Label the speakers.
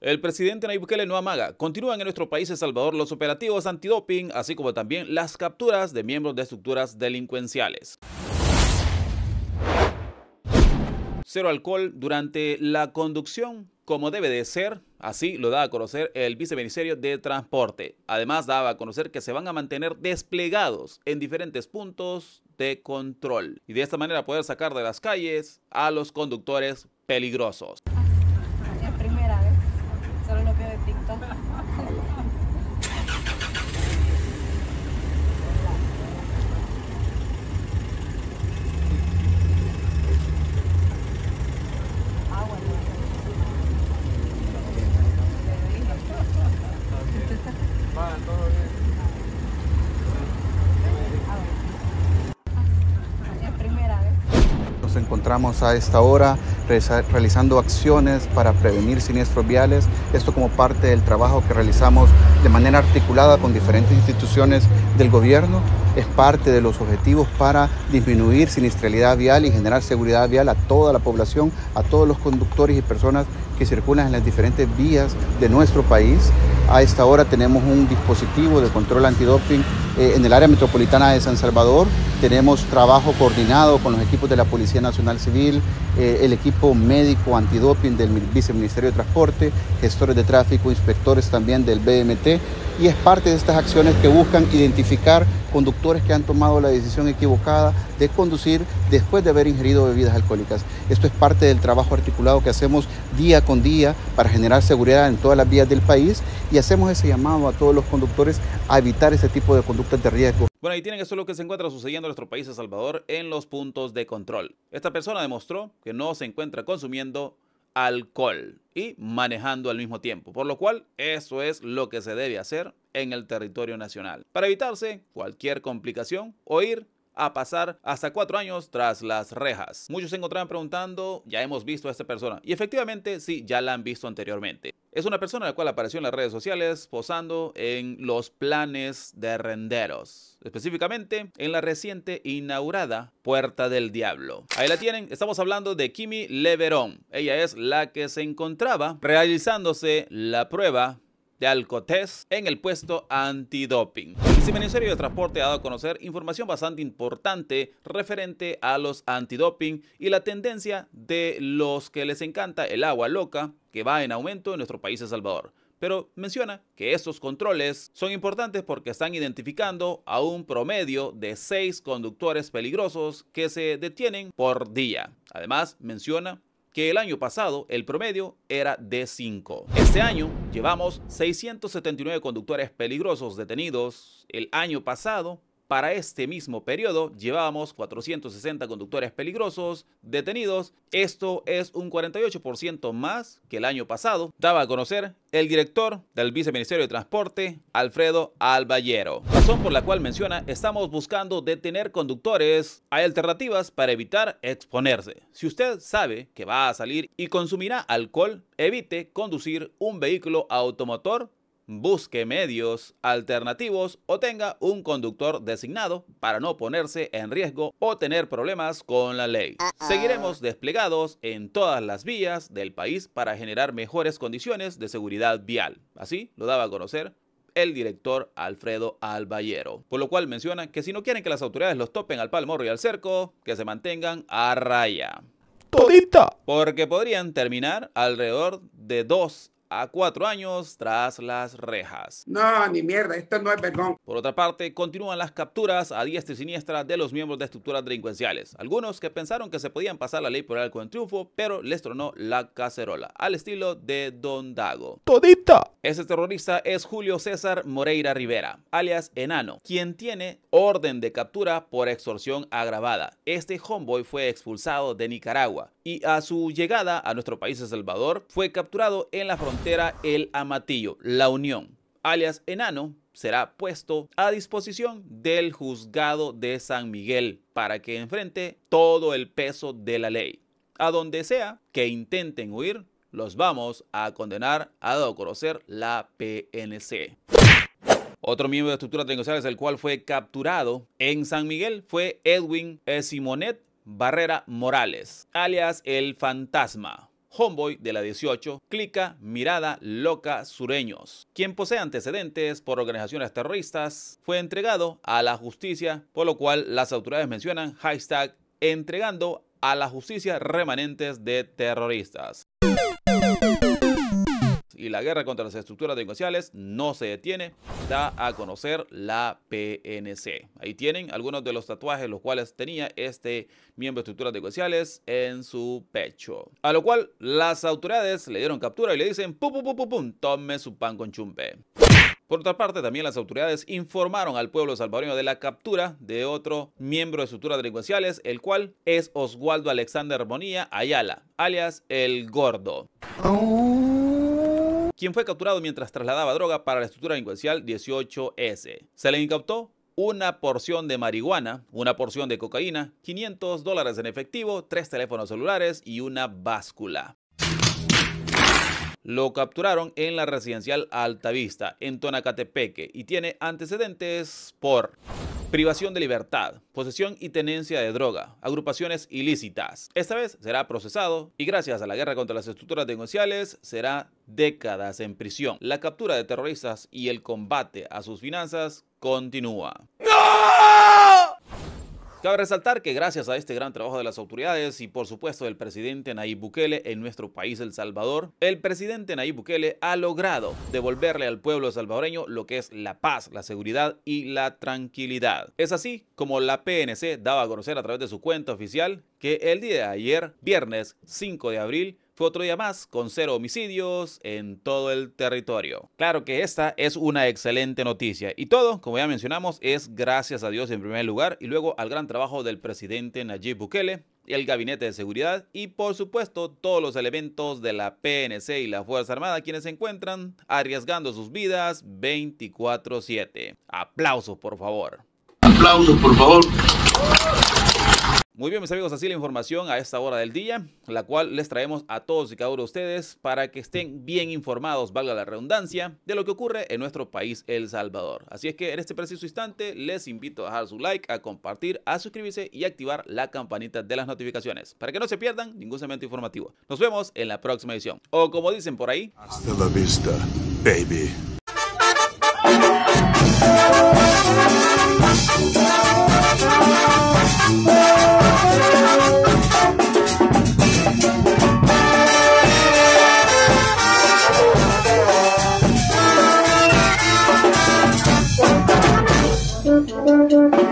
Speaker 1: El presidente Nayib Bukele no amaga. Continúan en nuestro país, El Salvador, los operativos antidoping, así como también las capturas de miembros de estructuras delincuenciales. Cero alcohol durante la conducción, como debe de ser, así lo da a conocer el viceministerio de Transporte. Además, daba a conocer que se van a mantener desplegados en diferentes puntos de control y de esta manera poder sacar de las calles a los conductores peligrosos.
Speaker 2: a esta hora realizando acciones para prevenir siniestros viales. Esto como parte del trabajo que realizamos de manera articulada con diferentes instituciones del gobierno. Es parte de los objetivos para disminuir siniestralidad vial y generar seguridad vial a toda la población, a todos los conductores y personas que circulan en las diferentes vías de nuestro país. A esta hora tenemos un dispositivo de control antidoping eh, en el área metropolitana de San Salvador tenemos trabajo coordinado con los equipos de la Policía Nacional Civil, eh, el equipo médico antidoping del Viceministerio de Transporte, gestores de tráfico, inspectores también del BMT, y es parte de estas acciones que buscan identificar conductores que han tomado la decisión equivocada de conducir después de haber ingerido bebidas alcohólicas. Esto es parte del trabajo articulado que hacemos día con día para generar seguridad en todas las vías del país y hacemos ese llamado a todos los conductores a evitar ese tipo de conductas de riesgo.
Speaker 1: Bueno, ahí tienen eso es lo que se encuentra sucediendo en nuestro país, El Salvador, en los puntos de control. Esta persona demostró que no se encuentra consumiendo alcohol y manejando al mismo tiempo, por lo cual eso es lo que se debe hacer en el territorio nacional para evitarse cualquier complicación o ir a pasar hasta cuatro años tras las rejas. Muchos se encontraban preguntando, ya hemos visto a esta persona. Y efectivamente, sí, ya la han visto anteriormente. Es una persona la cual apareció en las redes sociales posando en los planes de renderos, específicamente en la reciente inaugurada Puerta del Diablo. Ahí la tienen, estamos hablando de Kimi Leverón. Ella es la que se encontraba realizándose la prueba de alcotés en el puesto antidoping. El este Ministerio de Transporte ha dado a conocer información bastante importante referente a los antidoping y la tendencia de los que les encanta el agua loca que va en aumento en nuestro país El Salvador. Pero menciona que estos controles son importantes porque están identificando a un promedio de seis conductores peligrosos que se detienen por día. Además, menciona que el año pasado el promedio era de 5. Este año llevamos 679 conductores peligrosos detenidos. El año pasado para este mismo periodo llevábamos 460 conductores peligrosos detenidos. Esto es un 48% más que el año pasado, daba a conocer el director del Viceministerio de Transporte, Alfredo Alballero. Razón por la cual menciona, estamos buscando detener conductores. Hay alternativas para evitar exponerse. Si usted sabe que va a salir y consumirá alcohol, evite conducir un vehículo automotor busque medios alternativos o tenga un conductor designado para no ponerse en riesgo o tener problemas con la ley. Seguiremos desplegados en todas las vías del país para generar mejores condiciones de seguridad vial. Así lo daba a conocer el director Alfredo Alballero. Por lo cual menciona que si no quieren que las autoridades los topen al palmorro y al cerco, que se mantengan a raya. Todita. Porque podrían terminar alrededor de dos a cuatro años tras las rejas. No, ni mierda, esto no es vergón. Por otra parte, continúan las capturas a diestra y siniestra de los miembros de estructuras delincuenciales. Algunos que pensaron que se podían pasar la ley por algo en triunfo, pero les tronó la cacerola, al estilo de Don Dago. ¡Todita! Ese terrorista es Julio César Moreira Rivera, alias Enano, quien tiene orden de captura por extorsión agravada. Este homeboy fue expulsado de Nicaragua y a su llegada a nuestro país, El Salvador, fue capturado en la frontera el Amatillo, La Unión, alias Enano, será puesto a disposición del juzgado de San Miguel para que enfrente todo el peso de la ley. A donde sea que intenten huir, los vamos a condenar a dar conocer la PNC. Otro miembro de estructuras negociables, el cual fue capturado en San Miguel, fue Edwin Simonet Barrera Morales, alias El Fantasma, Homeboy de la 18, Clica, Mirada, Loca, Sureños, quien posee antecedentes por organizaciones terroristas, fue entregado a la justicia, por lo cual las autoridades mencionan hashtag entregando a la justicia remanentes de terroristas y la guerra contra las estructuras delincuenciales no se detiene, da a conocer la PNC. Ahí tienen algunos de los tatuajes los cuales tenía este miembro de estructuras delincuenciales en su pecho. A lo cual las autoridades le dieron captura y le dicen, pum, pum, pum, pum, tome su pan con chumpe. Por otra parte, también las autoridades informaron al pueblo salvadoreño de la captura de otro miembro de estructuras delincuenciales, el cual es Oswaldo Alexander Bonilla Ayala, alias El Gordo quien fue capturado mientras trasladaba droga para la estructura delincuencial 18S. Se le incautó una porción de marihuana, una porción de cocaína, 500 dólares en efectivo, tres teléfonos celulares y una báscula. Lo capturaron en la residencial Altavista, en Tonacatepeque, y tiene antecedentes por Privación de libertad, posesión y tenencia de droga, agrupaciones ilícitas. Esta vez será procesado y gracias a la guerra contra las estructuras negociales, será décadas en prisión. La captura de terroristas y el combate a sus finanzas continúa. Cabe resaltar que gracias a este gran trabajo de las autoridades y por supuesto del presidente Nayib Bukele en nuestro país El Salvador, el presidente Nayib Bukele ha logrado devolverle al pueblo salvadoreño lo que es la paz, la seguridad y la tranquilidad. Es así como la PNC daba a conocer a través de su cuenta oficial que el día de ayer, viernes 5 de abril, fue otro día más con cero homicidios en todo el territorio. Claro que esta es una excelente noticia y todo, como ya mencionamos, es gracias a Dios en primer lugar y luego al gran trabajo del presidente Nayib Bukele el Gabinete de Seguridad y por supuesto todos los elementos de la PNC y la Fuerza Armada quienes se encuentran arriesgando sus vidas 24/7. Aplausos por favor.
Speaker 2: Aplausos por favor.
Speaker 1: Muy bien, mis amigos, así la información a esta hora del día, la cual les traemos a todos y cada uno de ustedes para que estén bien informados, valga la redundancia, de lo que ocurre en nuestro país, El Salvador. Así es que en este preciso instante les invito a dejar su like, a compartir, a suscribirse y activar la campanita de las notificaciones para que no se pierdan ningún segmento informativo. Nos vemos en la próxima edición. O como dicen por ahí, hasta la vista,
Speaker 2: baby. Thank you.